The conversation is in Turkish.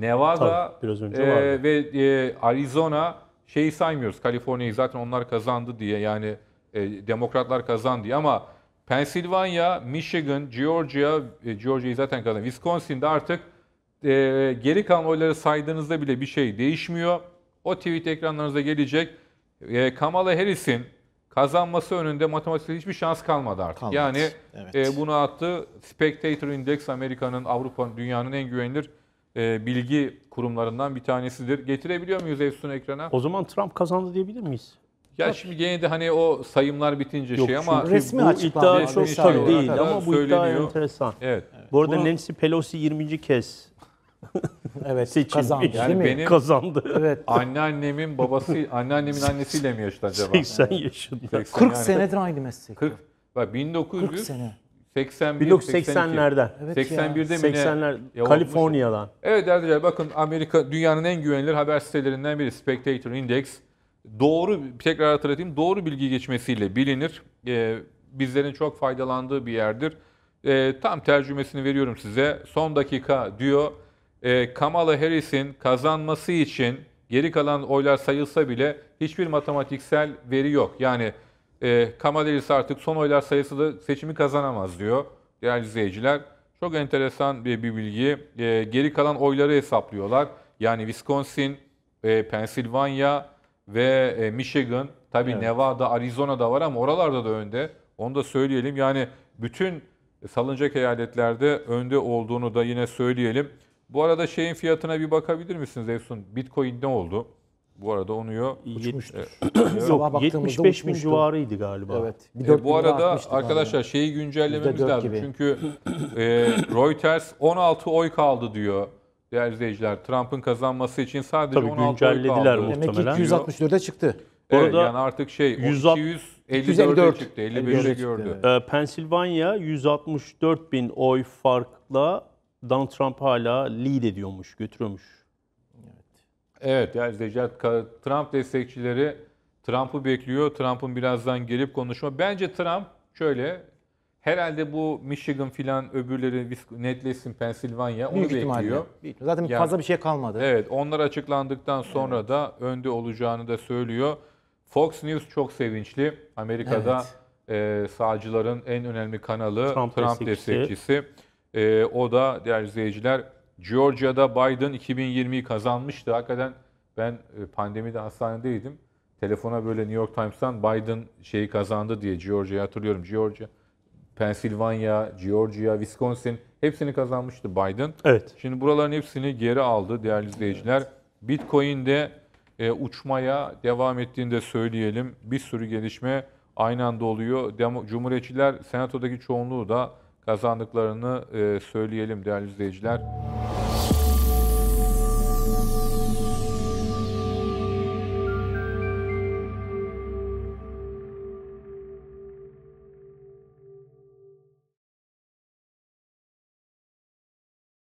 Nevada Tabii, biraz önce e, ve e, Arizona şeyi saymıyoruz. Kaliforniya'yı zaten onlar kazandı diye yani e, demokratlar kazandı diye ama Pensilvanya, Michigan, Georgia, e, Georgia'yı zaten kazandı. Wisconsin'de artık e, geri kalan oyları saydığınızda bile bir şey değişmiyor. O tweet ekranlarınıza gelecek. E, Kamala Harris'in kazanması önünde matematikte hiçbir şans kalmadı artık. Kalmadı. Yani evet. e, bunu attı. Spectator Index Amerika'nın, Avrupa'nın, dünyanın en güvenilir e, bilgi kurumlarından bir tanesidir. Getirebiliyor muyuz Efsun ekrana? O zaman Trump kazandı diyebilir miyiz? Ya Tabii. şimdi gene de hani o sayımlar bitince Yok, şey ama resmi bu iddia çok tabii değil ama bu iddia enteresan. Evet. evet. Bu arada Bunu... Nancy Pelosi 20. kez evet seçilmiş. kazandı. Yani benim kazandı. Evet. Anneannemin babası anneannemin annesiyle mi yaşadı acaba? 80 yaşında. 40 yani. senedir aynı meslek. 40 Bak 1900 40 sene. 81, 1980'lerden. Evet 81'de mi 80'ler ya Kaliforniya'dan. Evet arkadaşlar bakın Amerika dünyanın en güvenilir haber sitelerinden biri Spectator Index. Doğru tekrar hatırlatayım doğru bilgi geçmesiyle bilinir. Ee, bizlerin çok faydalandığı bir yerdir. Ee, tam tercümesini veriyorum size. Son dakika diyor. E, Kamala Harris'in kazanması için geri kalan oylar sayılsa bile hiçbir matematiksel veri yok. Yani e, ee, Kamadelis artık son oylar sayısı da seçimi kazanamaz diyor değerli izleyiciler. Çok enteresan bir, bir bilgi. E, geri kalan oyları hesaplıyorlar. Yani Wisconsin, e, Pensilvanya ve e, Michigan, tabii evet. Nevada, Arizona'da var ama oralarda da önde. Onu da söyleyelim. Yani bütün salınacak eyaletlerde önde olduğunu da yine söyleyelim. Bu arada şeyin fiyatına bir bakabilir misiniz Efsun? Bitcoin ne oldu? Bu arada onu yo. Uçmuştur. E, Sabah Yok, 75 bin uçmuştu. civarıydı galiba. Evet. Bir E, bu arada artmıştı galiba. arkadaşlar şeyi güncellememiz lazım. gibi. Çünkü e, Reuters 16 oy kaldı diyor değerli izleyiciler. Trump'ın kazanması için sadece Tabii 16 oy güncellediler kaldı. bu. Demek ki 264'e çıktı. Evet, arada yani artık şey 100 254 254 çıktı. 55'e gördü. çıktı, Ee, Pensilvanya 164 bin oy farkla Donald Trump hala lead ediyormuş, götürüyormuş Evet değerli izleyiciler Trump destekçileri Trump'ı bekliyor. Trump'ın birazdan gelip konuşma. Bence Trump şöyle herhalde bu Michigan filan öbürleri netlesin Pensilvanya onu Büyük bekliyor. Büyük. Zaten Yani- fazla bir şey kalmadı. Evet onlar açıklandıktan sonra da önde olacağını da söylüyor. Fox News çok sevinçli. Amerika'da e, sağcıların en önemli kanalı Trump, Trump destekçisi. destekçisi. E, o da değerli izleyiciler Georgia'da Biden 2020'yi kazanmıştı. Hakikaten ben e, pandemide hastanedeydim. Telefona böyle New York Times'tan Biden şeyi kazandı diye Georgia'yı hatırlıyorum. Georgia, Pennsylvania, Georgia, Wisconsin hepsini kazanmıştı Biden. Evet. Şimdi buraların hepsini geri aldı değerli izleyiciler. Evet. de e, uçmaya devam ettiğini de söyleyelim. Bir sürü gelişme aynı anda oluyor. Demo, Cumhuriyetçiler senatodaki çoğunluğu da kazandıklarını e, söyleyelim değerli izleyiciler.